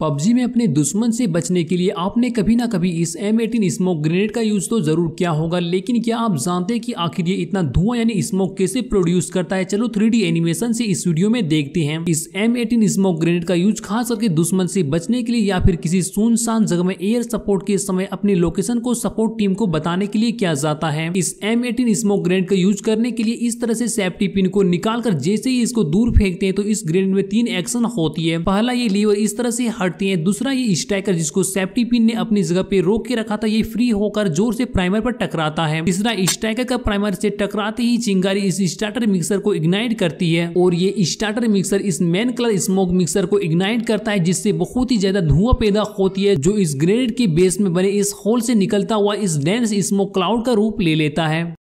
PUBG में अपने दुश्मन से बचने के लिए आपने कभी ना कभी इस एम एटीन स्मोक ग्रेनेड का यूज तो जरूर किया होगा लेकिन क्या आप जानते हैं कि आखिर ये इतना धुआं यानी स्मोक कैसे प्रोड्यूस करता है चलो थ्री एनिमेशन से इस वीडियो में देखते हैं इस एम एटीन स्मोक ग्रेनेड का यूज खास करके दुश्मन से बचने के लिए या फिर किसी सुनसान जगह में एयर सपोर्ट के समय अपनी लोकेशन को सपोर्ट टीम को बताने के लिए किया जाता है इस एम एटीन स्मोक ग्रेनेड का यूज करने के लिए इस तरह से सेफ्टी पिन को निकाल जैसे ही इसको दूर फेंकते हैं तो इस ग्रेनेड में तीन एक्शन होती है पहला ये लीवर इस तरह से हट काटती हैं दूसरा ये स्ट्राइकर जिसको सेफ्टी पिन ने अपनी जगह पे रोक के रखा था ये फ्री होकर जोर से प्राइमर पर टकराता है तीसरा स्ट्राइकर का प्राइमर से टकराते ही चिंगारी इस स्टार्टर मिक्सर को इग्नाइट करती है और ये स्टार्टर मिक्सर इस मैन कलर स्मोक मिक्सर को इग्नाइट करता है जिससे बहुत ही ज्यादा धुआं पैदा होती है जो इस ग्रेनेड के बेस में बने इस होल से निकलता हुआ इस डेंस स्मोक क्लाउड का रूप ले लेता है